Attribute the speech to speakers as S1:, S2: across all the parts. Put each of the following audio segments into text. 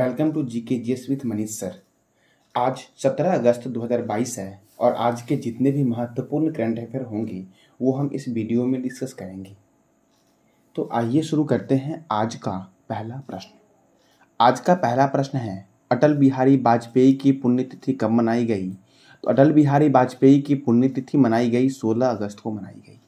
S1: welcome to जी के जी with Manish sir आज 17 अगस्त 2022 है और आज के जितने भी महत्वपूर्ण करंट अफेयर होंगे वो हम इस वीडियो में डिस्कस करेंगे तो आइए शुरू करते हैं आज का पहला प्रश्न आज का पहला प्रश्न है अटल बिहारी वाजपेयी की पुण्यतिथि कब मनाई गई तो अटल बिहारी वाजपेयी की पुण्यतिथि मनाई गई 16 अगस्त को मनाई गई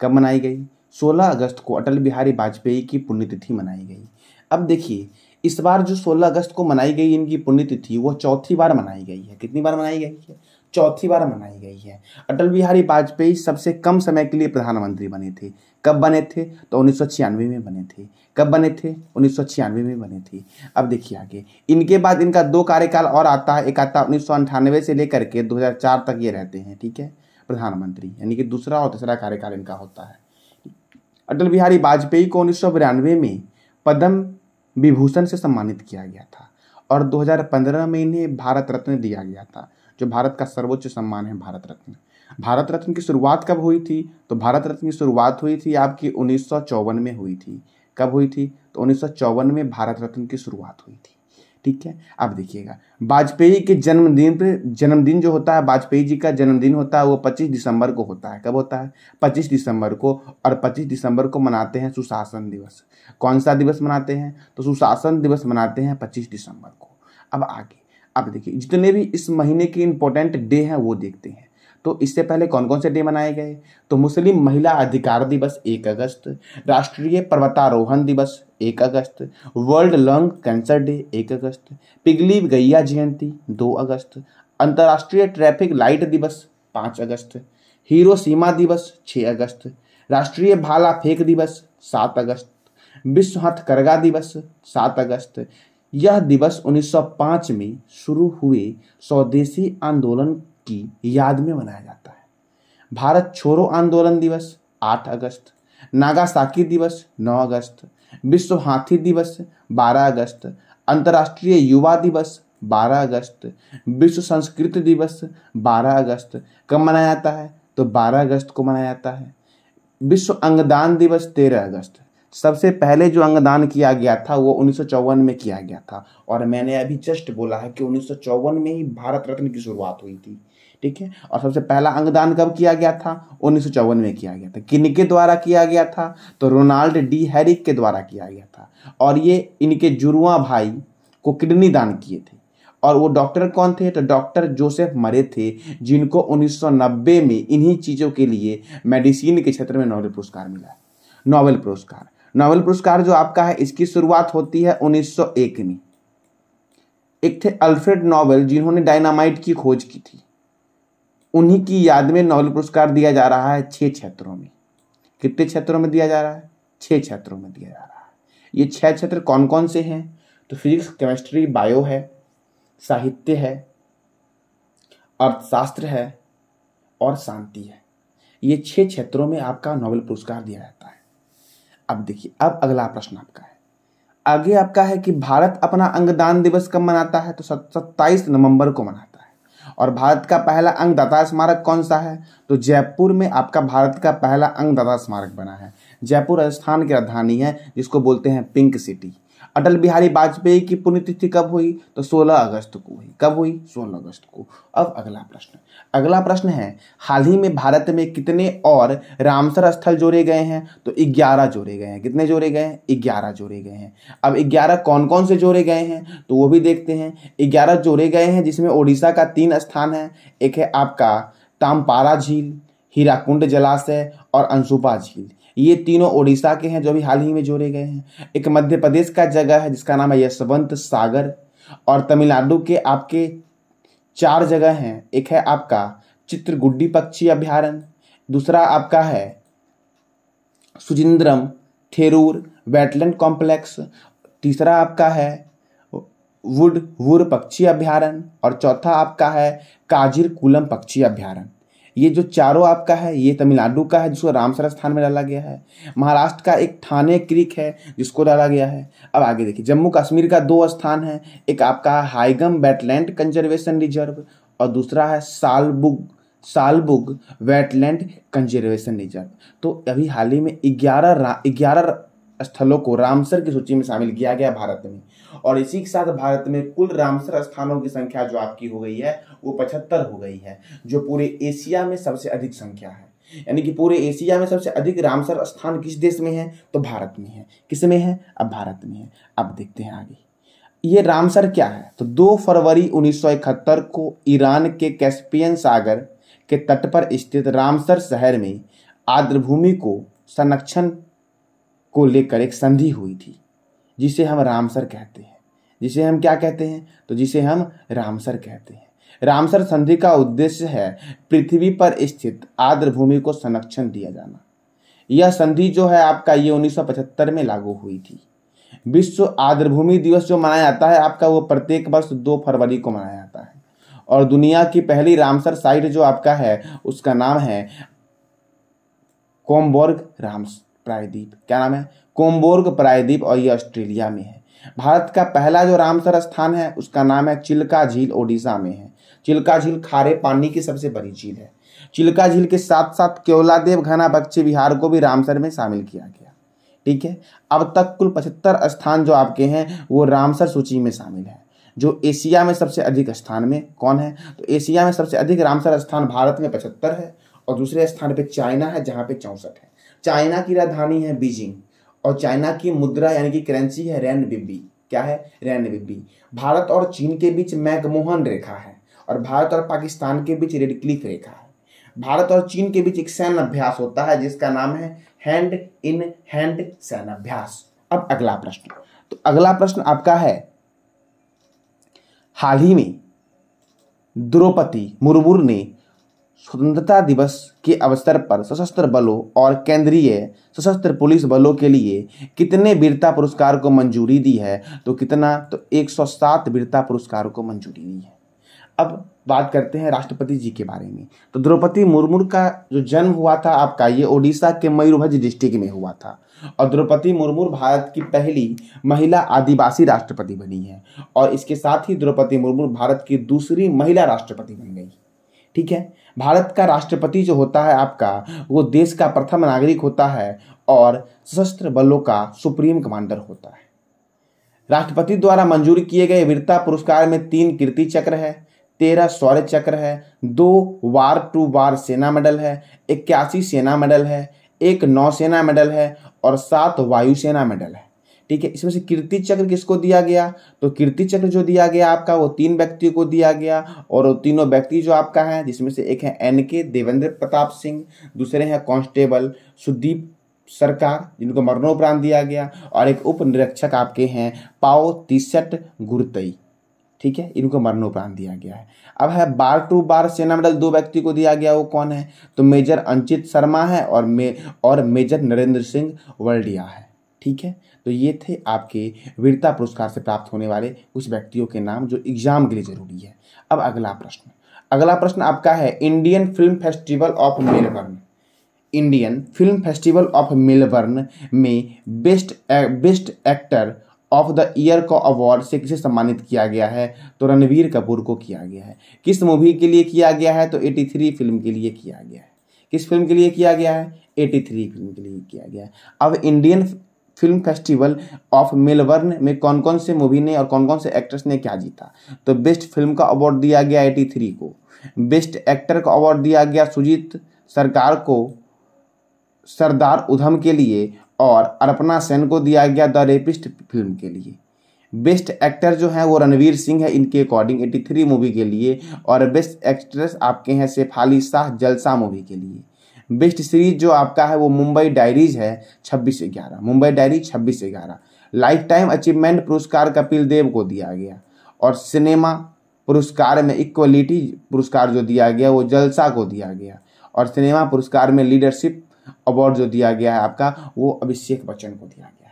S1: कब मनाई गई 16 अगस्त को अटल बिहारी वाजपेयी की पुण्यतिथि मनाई गई अब देखिए इस बार जो 16 अगस्त को मनाई गई इनकी पुण्यतिथि वो चौथी बार मनाई गई है कितनी बार मनाई गई है चौथी बार मनाई गई है अटल बिहारी वाजपेयी सबसे कम समय के लिए प्रधानमंत्री बने थे कब बने थे तो उन्नीस में बने थे कब बने थे उन्नीस में बने थे अब देखिए आगे इनके बाद इनका दो कार्यकाल और आता है एक आता उन्नीस से लेकर के 2004 तक ये रहते हैं ठीक है प्रधानमंत्री यानी कि दूसरा और तीसरा कार्यकाल इनका होता है अटल बिहारी वाजपेयी को उन्नीस में पद्म विभूषण से सम्मानित किया गया था और 2015 में इन्हें भारत रत्न दिया गया था जो भारत का सर्वोच्च सम्मान है भारत रत्न भारत रत्न की शुरुआत कब हुई थी तो भारत रत्न की शुरुआत हुई थी आपकी उन्नीस में हुई थी कब हुई थी तो उन्नीस में भारत रत्न की शुरुआत हुई थी ठीक है अब देखिएगा वाजपेयी के जन्मदिन पर जन्मदिन जो होता है वाजपेयी जी का जन्मदिन होता है वो 25 दिसंबर को होता है कब होता है 25 दिसंबर को और 25 दिसंबर को मनाते हैं सुशासन दिवस कौन सा दिवस मनाते हैं तो सुशासन दिवस मनाते हैं 25 दिसंबर को अब आगे अब देखिए जितने भी इस महीने के इम्पोर्टेंट डे हैं वो देखते हैं तो इससे पहले कौन कौन से डे मनाए गए तो मुस्लिम महिला अधिकार दिवस एक अगस्त राष्ट्रीय पर्वतारोहण दिवस एक अगस्त वर्ल्ड लंग कैंसर डे एक अगस्त पिघली गैया जयंती दो अगस्त अंतर्राष्ट्रीय ट्रैफिक लाइट दिवस पाँच अगस्त हीरो सीमा दिवस छः अगस्त राष्ट्रीय भाला फेंक दिवस सात अगस्त विश्व हथकरघा दिवस सात अगस्त यह दिवस 1905 में शुरू हुए स्वदेशी आंदोलन की याद में मनाया जाता है भारत छोड़ो आंदोलन दिवस 8 अगस्त नागासाकी दिवस 9 अगस्त विश्व हाथी दिवस 12 अगस्त अंतर्राष्ट्रीय युवा दिवस 12 अगस्त विश्व संस्कृत दिवस 12 अगस्त कब मनाया जाता है तो 12 अगस्त को मनाया जाता है विश्व अंगदान दिवस 13 अगस्त सबसे पहले जो अंगदान किया गया था वो उन्नीस में किया गया था और मैंने अभी जस्ट बोला है कि उन्नीस में ही भारत रत्न की शुरुआत हुई थी ठीक है और सबसे पहला अंगदान कब किया गया था उन्नीस में किया गया था किन के द्वारा किया गया था तो रोनाल्ड डी हैरिक के द्वारा किया गया था और ये इनके जुड़वा भाई को किडनी दान किए थे और वो डॉक्टर कौन थे तो डॉक्टर जोसेफ मरे थे जिनको 1990 में इन्हीं चीज़ों के लिए मेडिसिन के क्षेत्र में नोबेल पुरस्कार मिला नोबेल पुरस्कार नोबेल पुरस्कार जो आपका है इसकी शुरुआत होती है 1901 में एक थे अल्फ्रेड नोबेल जिन्होंने डायनामाइट की खोज की थी उन्हीं की याद में नोबेल पुरस्कार दिया जा रहा है छः क्षेत्रों में कितने क्षेत्रों में दिया जा रहा है छः क्षेत्रों में दिया जा रहा है ये छः क्षेत्र कौन कौन से हैं तो फिजिक्स केमिस्ट्री बायो है साहित्य है अर्थशास्त्र है और शांति है ये छः क्षेत्रों में आपका नोबेल पुरस्कार दिया जाता है अब देखिए अब अगला प्रश्न आपका है आगे आपका है कि भारत अपना अंगदान दिवस कब मनाता है तो सत्ताईस नवंबर को मनाता है और भारत का पहला अंगदाता स्मारक कौन सा है तो जयपुर में आपका भारत का पहला अंगदाता स्मारक बना है जयपुर राजस्थान की राजधानी है जिसको बोलते हैं पिंक सिटी अटल बिहारी वाजपेयी की पुण्यतिथि कब हुई तो 16 अगस्त को हुई कब हुई 16 अगस्त को अब अगला प्रश्न अगला प्रश्न है हाल ही में भारत में कितने और रामसर स्थल जोड़े गए हैं तो 11 जोड़े गए हैं कितने जोड़े गए हैं 11 जोड़े गए हैं अब 11 कौन कौन से जोड़े गए हैं तो वो भी देखते हैं ग्यारह जोड़े गए हैं जिसमें ओडिशा का तीन स्थान है एक है आपका तामपारा झील हीराकुंड जलाशय और अंशुपा झील ये तीनों ओडिशा के हैं जो अभी हाल ही में जोड़े गए हैं एक मध्य प्रदेश का जगह है जिसका नाम है यशवंत सागर और तमिलनाडु के आपके चार जगह हैं एक है आपका चित्रगुड्डी पक्षी अभ्यारण्य दूसरा आपका है सुजिंद्रम थेरूर वेटलैंड कॉम्प्लेक्स तीसरा आपका है वुड वुर पक्षी अभ्यारण्य और चौथा आपका है काजिर कुलम पक्षी अभ्यारण्य ये जो चारों आपका है ये तमिलनाडु का है जिसको रामसर स्थान में डाला गया है महाराष्ट्र का एक थाने क्रिक है जिसको डाला गया है अब आगे देखिए जम्मू कश्मीर का दो स्थान है एक आपका हाइगम वेटलैंड कंजर्वेशन रिजर्व और दूसरा है Salbug Salbug wetland conservation reserve तो अभी हाल ही में ग्यारह ग्यारह स्थलों को रामसर की सूची में शामिल किया गया भारत में और इसी के साथ भारत में कुल रामसर स्थानों की संख्या जो आपकी हो गई है वो पचहत्तर हो गई है जो पूरे एशिया में सबसे अधिक संख्या है यानी कि पूरे एशिया में सबसे अधिक रामसर स्थान किस देश में है तो भारत में है किस में है अब भारत में है अब देखते हैं आगे ये रामसर क्या है तो 2 फरवरी 1971 को ईरान के कैस्पियन सागर के तट पर स्थित रामसर शहर में आर्द्रभूमि को संरक्षण को लेकर एक संधि हुई थी जिसे हम रामसर कहते हैं जिसे हम क्या कहते हैं तो जिसे हम रामसर कहते हैं रामसर संधि का उद्देश्य है पृथ्वी पर स्थित आर्द्र भूमि को संरक्षण दिया जाना यह संधि जो है आपका ये 1975 में लागू हुई थी विश्व आर्द्र भूमि दिवस जो मनाया जाता है आपका वो प्रत्येक वर्ष दो फरवरी को मनाया जाता है और दुनिया की पहली रामसर साइट जो आपका है उसका नाम है कोमबोर्ग राम्स प्रायद्वीप क्या नाम है कोम्बोर्ग प्रायद्वीप और ये ऑस्ट्रेलिया में है भारत का पहला जो रामसर स्थान है उसका नाम है चिल्का झील ओडिशा में है चिल्का झील खारे पानी की सबसे बड़ी झील है चिल्का झील के साथ साथ केवलादेव घना बक्चे विहार को भी रामसर में शामिल किया गया ठीक है अब तक कुल पचहत्तर स्थान जो आपके हैं वो रामसर सूची में शामिल है जो एशिया में सबसे अधिक स्थान में कौन है तो एशिया में सबसे अधिक रामसर स्थान भारत में पचहत्तर है और दूसरे स्थान पे चाइना है जहाँ पे चौंसठ है चाइना की राजधानी है बीजिंग और चाइना की मुद्रा यानी कि करेंसी है रैन बिब्बी क्या है रैन बिब्बी भारत और चीन के बीच मैकमोहन रेखा है और भारत और पाकिस्तान के बीच रेडक्लिफ रेखा है भारत और चीन के बीच एक सैन्य अभ्यास होता है जिसका नाम है हैंड इन हैंड सैन्य अभ्यास अब अगला प्रश्न तो अगला प्रश्न आपका है हाल ही में द्रौपदी मुर्मू ने स्वतंत्रता दिवस के अवसर पर सशस्त्र बलों और केंद्रीय सशस्त्र पुलिस बलों के लिए कितने वीरता पुरस्कार को मंजूरी दी है तो कितना तो 107 वीरता पुरस्कार को मंजूरी दी है अब बात करते हैं राष्ट्रपति जी के बारे में तो द्रौपदी मुर्मू का जो जन्म हुआ था आपका ये ओडिशा के मयूरभंज डिस्ट्रिक्ट में हुआ था और द्रौपदी मुर्मू भारत की पहली महिला आदिवासी राष्ट्रपति बनी है और इसके साथ ही द्रौपदी मुर्मू भारत की दूसरी महिला राष्ट्रपति बन गई ठीक है भारत का राष्ट्रपति जो होता है आपका वो देश का प्रथम नागरिक होता है और सशस्त्र बलों का सुप्रीम कमांडर होता है राष्ट्रपति द्वारा मंजूर किए गए वीरता पुरस्कार में तीन कीर्ति चक्र है तेरह शौर्य चक्र है दो वार टू वार सेना मेडल है इक्यासी सेना मेडल है एक नौसेना मेडल है और सात वायुसेना मेडल है ठीक है इसमें से कीर्ति चक्र किसको दिया गया तो कीर्ति चक्र जो दिया गया आपका वो तीन व्यक्तियों को दिया गया और वो तीनों व्यक्ति जो आपका है जिसमें से एक है एन के देवेंद्र प्रताप सिंह दूसरे हैं कांस्टेबल सुदीप सरकार जिनको मरणोपरांत दिया गया और एक उप निरीक्षक आपके हैं पाओ तिसठ गुरतई ठीक है इनको मरणोपरांत दिया गया है अब है बार टू बार सेना मेडल दो व्यक्ति को दिया गया वो कौन है तो मेजर अंचित शर्मा है और मे और मेजर नरेंद्र सिंह वर्डिया है ठीक है तो ये थे आपके वीरता पुरस्कार से प्राप्त होने वाले उस व्यक्तियों के नाम जो एग्जाम के लिए जरूरी है अब अगला प्रश्न अगला प्रश्न आपका है Indian film festival of Melbourne Indian film festival of Melbourne में best best actor of the year का अवार्ड से किसे सम्मानित किया गया है तो रणवीर कपूर को किया गया है किस मूवी के लिए किया गया है तो 83 फिल्म के लिए किया गया है किस फिल्म के लिए किया गया है 83 फिल्म के लिए किया गया है अब Indian film festival of Melbourne में कौन कौन से मूवी ने और कौन कौन से एक्ट्रेस ने क्या जीता तो बेस्ट फिल्म का अवार्ड दिया गया एटी थ्री को बेस्ट एक्टर का अवार्ड दिया गया सुजीत सरकार को सरदार उधम के लिए और अर्पणा सेन को दिया गया द रेपिस्ट फिल्म के लिए बेस्ट एक्टर जो है वो रणवीर सिंह है इनके अकॉर्डिंग 83 मूवी के लिए और बेस्ट एक्ट्रेस आपके हैं शेफाली शाह जलसा मूवी के लिए बेस्ट सीरीज जो आपका है वो मुंबई डायरीज है छब्बीस ग्यारह मुंबई डायरी छब्बीस ग्यारह लाइफ टाइम अचीवमेंट पुरस्कार कपिल देव को दिया गया और सिनेमा पुरस्कार में इक्वलिटी पुरस्कार जो दिया गया वो जलसा को दिया गया और सिनेमा पुरस्कार में लीडरशिप अवार्ड जो दिया गया है आपका वो अभिषेक बच्चन को दिया गया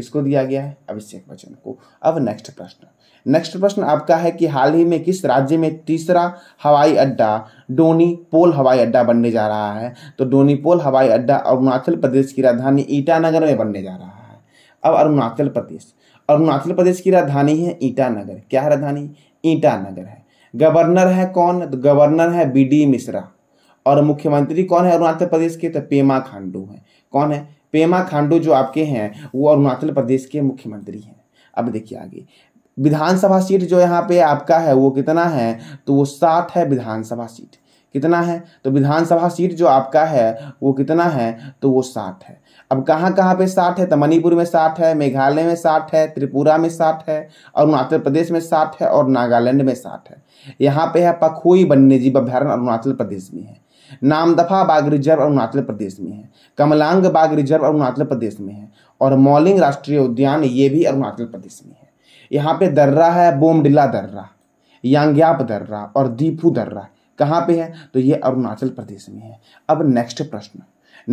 S1: किसको दिया गया है अभिषेक बच्चन को अब नेक्स्ट प्रश्न नेक्स्ट प्रश्न आपका है कि हाल ही में किस राज्य में तीसरा हवाई अड्डा डोनी पोल हवाई अड्डा बनने जा रहा है तो डोनी पोल हवाई अड्डा अरुणाचल प्रदेश की राजधानी ईटानगर में बनने जा रहा है अब अरुणाचल प्रदेश अरुणाचल प्रदेश की राजधानी है ईटानगर क्या राजधानी ईटानगर है गवर्नर है कौन तो गवर्नर है बी मिश्रा और मुख्यमंत्री कौन है अरुणाचल प्रदेश के तो पेमा खांडू है कौन है पेमा खांडू जो आपके हैं वो अरुणाचल प्रदेश के मुख्यमंत्री हैं अब देखिए आगे विधानसभा सीट जो यहाँ पे आपका है वो कितना है तो वो सात है विधानसभा सीट कितना है तो विधानसभा सीट जो आपका है वो कितना है तो वो साठ है अब कहाँ कहाँ पे साठ है तो मणिपुर में साठ है मेघालय में साठ है त्रिपुरा में साठ है अरुणाचल प्रदेश में साठ है और नागालैंड में साठ है यहाँ पे है पखोई वन्यजीव अभ्यारण्य अरुणाचल प्रदेश में है नामदफा बाघ रिजर्व अरुणाचल प्रदेश में है कमलांग बाघ रिजर्व अरुणाचल प्रदेश में है और मौलिंग राष्ट्रीय उद्यान ये भी अरुणाचल प्रदेश में है यहाँ पे दर्रा है बोमडिला दर्रा यांग्याप दर्रा और दीपू दर्रा कहाँ पे है तो ये अरुणाचल प्रदेश में है अब नेक्स्ट प्रश्न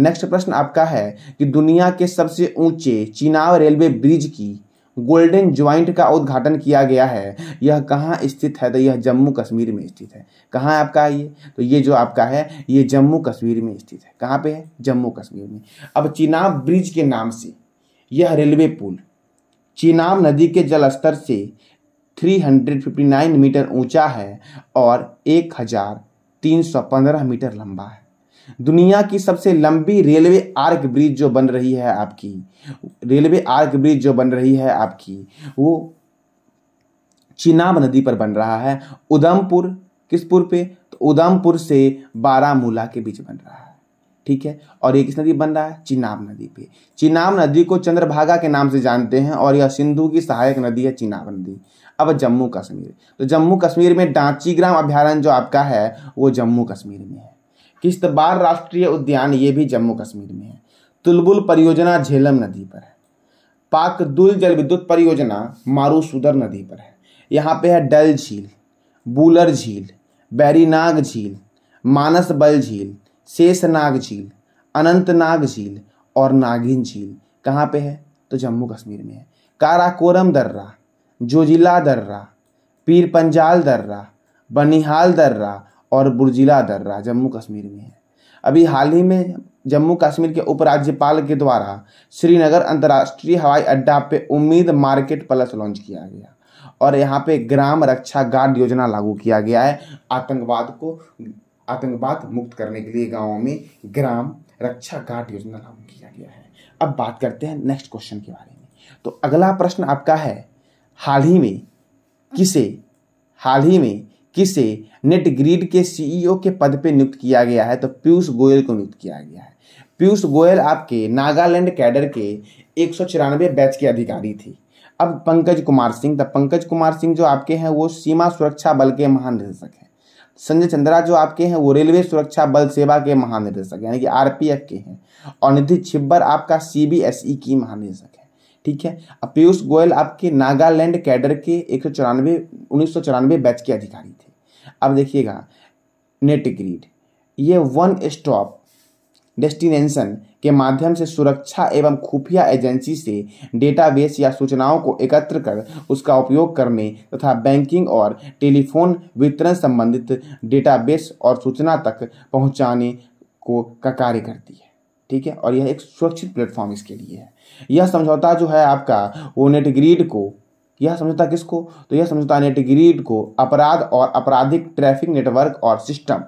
S1: नेक्स्ट प्रश्न आपका है कि दुनिया के सबसे ऊंचे चिनाव रेलवे ब्रिज की गोल्डन ज्वाइंट का उद्घाटन किया गया है यह कहाँ स्थित है तो यह जम्मू कश्मीर में स्थित है कहाँ है आपका ये तो ये जो आपका है ये जम्मू कश्मीर में स्थित है कहाँ पे है जम्मू कश्मीर में अब चिनाब ब्रिज के नाम से यह रेलवे पुल चिनाब नदी के जलस्तर से 359 मीटर ऊंचा है और 1315 मीटर लंबा है दुनिया की सबसे लंबी रेलवे आर्क ब्रिज जो बन रही है आपकी रेलवे आर्क ब्रिज जो बन रही है आपकी वो चिनाब नदी पर बन रहा है उधमपुर किसपुर पे तो उधमपुर से बारामूला के बीच बन रहा है ठीक है और ये किस नदी बन रहा है चिनाब नदी पे चिनाब नदी को चंद्रभागा के नाम से जानते हैं और यह सिंधु की सहायक नदी है चिनाब नदी अब जम्मू कश्मीर तो जम्मू कश्मीर में डांचीग्राम अभ्यारण्य जो आपका है वो जम्मू कश्मीर में है किश्तबार राष्ट्रीय उद्यान ये भी जम्मू कश्मीर में है तुलबुल परियोजना झेलम नदी पर है दुल जल विद्युत परियोजना मारूसुदर नदी पर है यहाँ पे है डल झील बूलर झील बैरीनाग झील मानस बल झील शेषनाग झील अनंतनाग झील और नागिन झील कहाँ पे है तो जम्मू कश्मीर में है काराकोरम दर्रा जोजिला दर्रा पीर पंजाल दर्रा बनिहाल दर्रा और बुर्जिला दर्रा जम्मू कश्मीर में है अभी हाल ही में जम्मू कश्मीर के उपराज्यपाल के द्वारा श्रीनगर अंतर्राष्ट्रीय हवाई अड्डा पे उम्मीद मार्केट प्लस लॉन्च किया गया और यहाँ पे ग्राम रक्षा गार्ड योजना लागू किया गया है आतंकवाद को आतंकवाद मुक्त करने के लिए गाँव में ग्राम रक्षा गार्ड योजना लागू किया गया है अब बात करते हैं नेक्स्ट क्वेश्चन के बारे में तो अगला प्रश्न आपका है हाल ही में किसे हाल ही में किसे ग्रीड के सीईओ e के पद पे नियुक्त किया गया है तो पीयूष गोयल को नियुक्त किया गया है पीयूष गोयल आपके नागालैंड कैडर के एक बैच के अधिकारी थी अब पंकज कुमार सिंह तो पंकज कुमार सिंह जो आपके हैं वो सीमा सुरक्षा बल के महानिदेशक हैं संजय चंद्रा जो आपके हैं वो रेलवे सुरक्षा बल सेवा के महानिदेशक यानी कि आरपीएफ के हैं और निधि छिब्बर आपका सीबीएसई e की महानिदेशक है ठीक है अब पीयूष गोयल आपके नागालैंड कैडर के एक सौ चौरानवे उन्नीस सौ चौरानवे बैच के अधिकारी थे अब देखिएगा नेट ग्रीड ये वन स्टॉप डेस्टिनेशन के माध्यम से सुरक्षा एवं खुफिया एजेंसी से डेटाबेस या सूचनाओं को एकत्र कर उसका उपयोग करने तथा बैंकिंग और टेलीफोन वितरण संबंधित डेटाबेस और सूचना तक पहुंचाने को का कार्य करती है ठीक है और यह एक सुरक्षित प्लेटफॉर्म इसके लिए है यह समझौता जो है आपका वो नेटग्रीड को यह समझौता किसको तो यह समझौता नेटग्रीड को अपराध और आपराधिक ट्रैफिक नेटवर्क और सिस्टम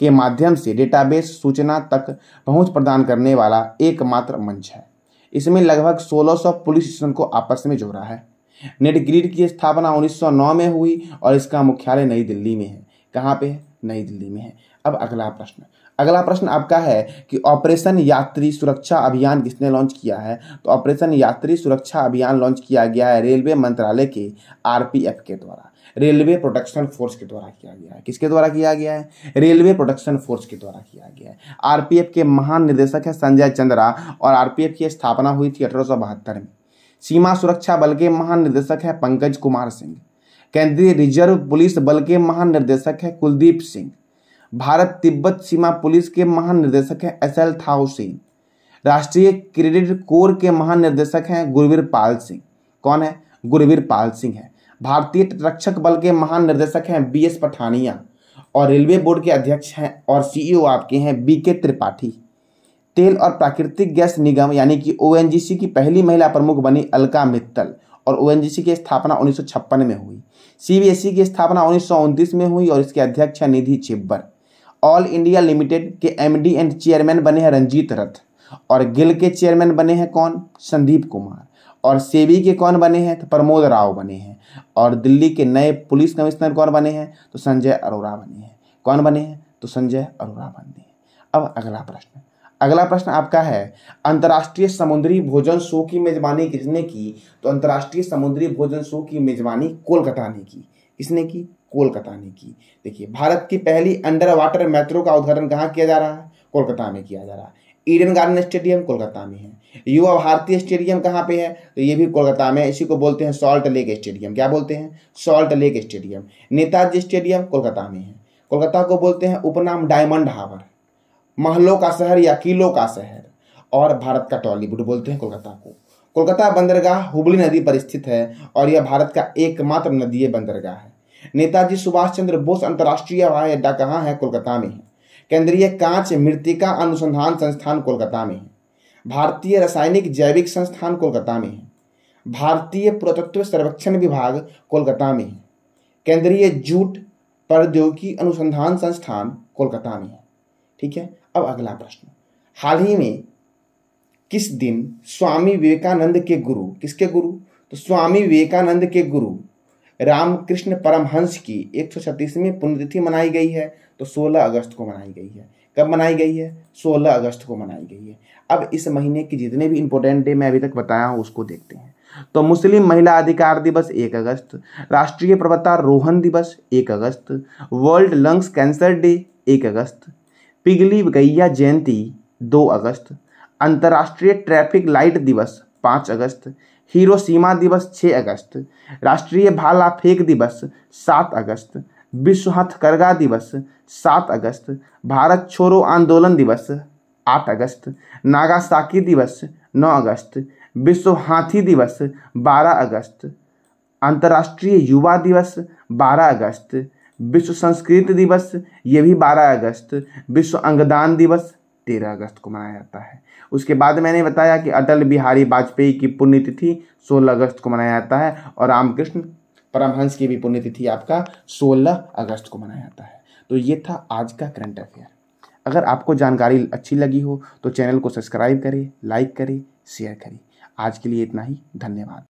S1: के माध्यम से डेटाबेस सूचना तक पहुंच प्रदान करने वाला एकमात्र मंच है इसमें लगभग 1600 पुलिस स्टेशन को आपस में जोड़ा है नेट की स्थापना 1909 में हुई और इसका मुख्यालय नई दिल्ली में है कहाँ पे है नई दिल्ली में है अब अगला प्रश्न अगला प्रश्न आपका है कि ऑपरेशन यात्री सुरक्षा अभियान किसने लॉन्च किया है तो ऑपरेशन यात्री सुरक्षा अभियान लॉन्च किया गया है रेलवे मंत्रालय के आरपीएफ के द्वारा रेलवे प्रोटेक्शन फोर्स के द्वारा किया गया है किसके द्वारा किया गया है रेलवे प्रोटेक्शन फोर्स के द्वारा किया गया है आरपीएफ के महान निर्देशक है संजय चंद्रा और आरपीएफ की स्थापना हुई थी अठारह में सीमा सुरक्षा बल के महानिर्देशक है पंकज कुमार सिंह केंद्रीय रिजर्व पुलिस बल के महानिर्देशक है कुलदीप सिंह भारत तिब्बत सीमा पुलिस के महानिर्देशक हैं एस एल थाउ सिंह राष्ट्रीय क्रेडिट कोर के महानिर्देशक हैं गुरवीर पाल सिंह कौन है गुरवीर पाल सिंह है भारतीय तटरक्षक बल के महानिर्देशक हैं बी एस पठानिया और रेलवे बोर्ड के अध्यक्ष हैं और सीईओ आपके हैं बी के त्रिपाठी तेल और प्राकृतिक गैस निगम यानी कि ओ की पहली महिला प्रमुख बनी अलका मित्तल और ओ की स्थापना उन्नीस में हुई सी e की स्थापना उन्नीस में हुई और इसके अध्यक्ष हैं Nidhi Chhibber all India limited के एमडी एंड चेयरमैन बने हैं रंजीत रथ और गिल के चेयरमैन बने हैं कौन संदीप कुमार और सेबी के कौन बने हैं तो प्रमोद राव बने हैं और दिल्ली के नए पुलिस कमिश्नर कौन बने हैं तो संजय अरोरा बने हैं कौन बने हैं तो संजय अरोरा बने हैं अब अगला प्रश्न अगला प्रश्न आपका है अंतर्राष्ट्रीय समुद्री भोजन शो की मेजबानी किसने की तो अंतर्राष्ट्रीय समुद्री भोजन शो की मेजबानी कोलकाता ने की किसने की कोलकाता ने की देखिए भारत की पहली अंडर वाटर मेट्रो का उद्घाटन कहाँ किया जा रहा है कोलकाता में किया जा रहा है ईडन गार्डन स्टेडियम कोलकाता में है युवा भारतीय स्टेडियम कहाँ पे है तो ये भी कोलकाता में इसी को बोलते हैं सॉल्ट लेक स्टेडियम क्या बोलते हैं salt lake stadium Netaji stadium Kolkata में है कोलकाता को बोलते हैं उपनाम डायमंड हावर महलों का शहर या किलो का शहर और भारत का टॉलीवुड बोलते हैं कोलकाता को कोलकाता बंदरगाह हुबली नदी पर स्थित है और यह भारत का एकमात्र नदीय बंदरगाह है नेताजी सुभाष चंद्र बोस अंतर्राष्ट्रीय हवाई अड्डा कहाँ है कोलकाता में है केंद्रीय कांच मृतिका अनुसंधान संस्थान कोलकाता में है भारतीय रासायनिक जैविक संस्थान कोलकाता में है भारतीय पुरातत्व सर्वेक्षण विभाग कोलकाता में है केंद्रीय जूट प्रौद्योगिकी अनुसंधान संस्थान कोलकाता में है ठीक है अब अगला प्रश्न हाल ही में किस दिन स्वामी विवेकानंद के गुरु किसके गुरु तो स्वामी विवेकानंद के गुरु रामकृष्ण परमहंस की एक सौ छत्तीसवीं पुण्यतिथि मनाई गई है तो 16 अगस्त को मनाई गई है कब मनाई गई है 16 अगस्त को मनाई गई है अब इस महीने के जितने भी इंपॉर्टेंट डे मैं अभी तक बताया हूँ उसको देखते हैं तो मुस्लिम महिला अधिकार दिवस एक अगस्त राष्ट्रीय प्रवक्ता रोहन दिवस एक अगस्त वर्ल्ड लंग्स कैंसर डे एक अगस्त पिघली गैया जयंती दो अगस्त अंतर्राष्ट्रीय ट्रैफिक लाइट दिवस पाँच अगस्त हीरो सीमा दिवस 6 अगस्त राष्ट्रीय भाला फेंक दिवस 7 अगस्त विश्व हथकरघा दिवस 7 अगस्त भारत छोड़ो आंदोलन दिवस 8 अगस्त नागासाकी दिवस 9 अगस्त विश्व हाथी दिवस 12 अगस्त अंतर्राष्ट्रीय युवा दिवस 12 अगस्त विश्व संस्कृत दिवस ये भी 12 अगस्त विश्व अंगदान दिवस तेरह अगस्त को मनाया जाता है उसके बाद मैंने बताया कि अटल बिहारी वाजपेयी की पुण्यतिथि सोलह अगस्त को मनाया जाता है और रामकृष्ण परमहंस की भी पुण्यतिथि आपका सोलह अगस्त को मनाया जाता है तो ये था आज का करंट अफेयर अगर आपको जानकारी अच्छी लगी हो तो चैनल को सब्सक्राइब करें लाइक करें शेयर करें आज के लिए इतना ही धन्यवाद